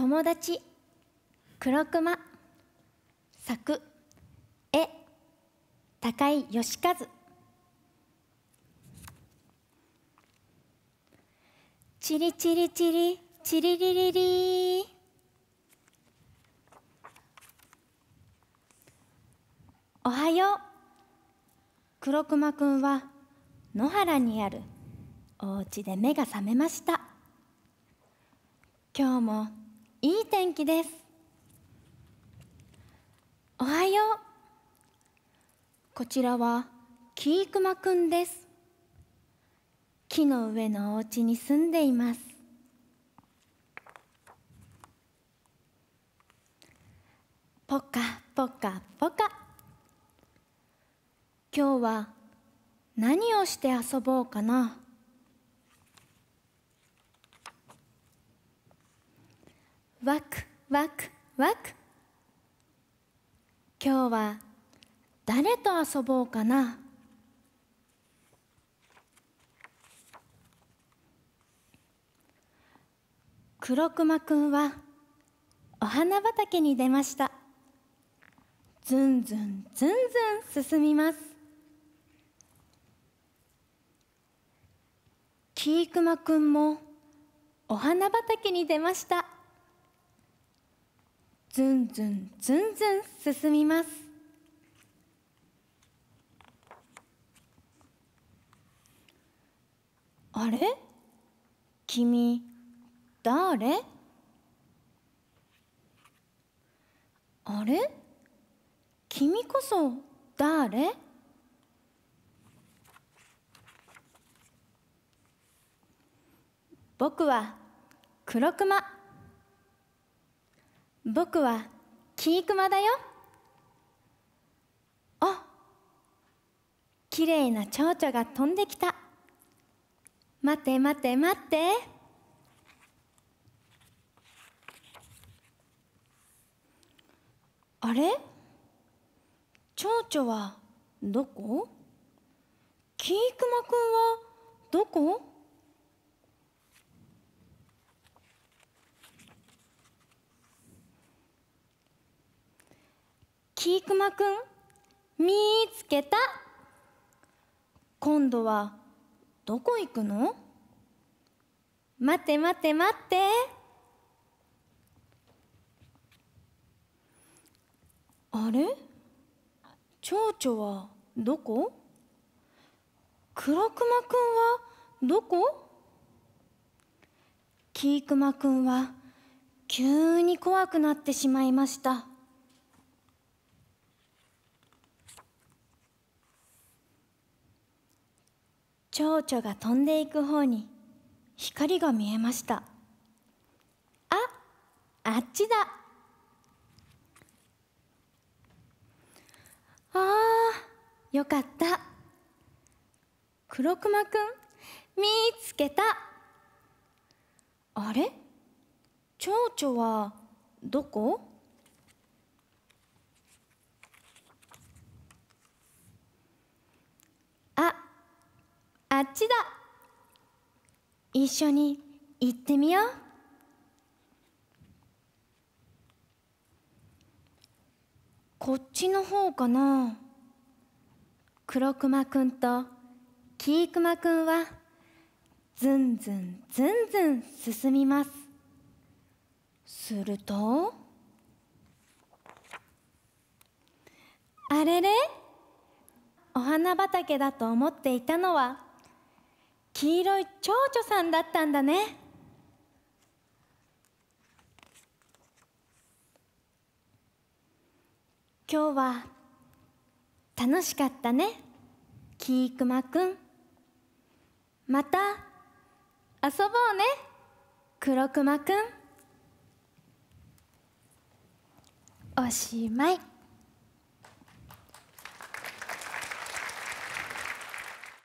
友達黒熊作絵高井義和チリチリチリチリリリリおはよう黒熊くんは野原にあるお家で目が覚めました今日もいい天気ですおはようこちらはキイクマくんです木の上のお家に住んでいますポカポカポカ今日は何をして遊ぼうかなワクワクワク今日は誰と遊ぼうかな黒熊くんはお花畑に出ましたずんずんずんずん進みますキイクくんもお花畑に出ましたずんずんずんずん進みますあれ君誰あれ君こそ誰僕は黒熊。僕はキイクマだよあ綺麗な蝶々が飛んできた待って待って待ってあれ蝶々はどこキイクマくんはどこくまくん見つけた今度はどこ行くの待って待って待ってあれ蝶々はどこ黒くまくんはどこキイくまくんは急に怖くなってしまいました。蝶々が飛んでいく方に光が見えましたああっちだあーよかった黒熊くん見つけたあれ蝶々はどこあっちだ一緒に行ってみようこっちの方かな黒熊くんとキイクマくんはずんずんずんずん進みますするとあれれお花畑だと思っていたのは黄色い蝶々さんだったんだね今日は楽しかったねキいクマくんまた遊ぼうね黒くまくんおしまい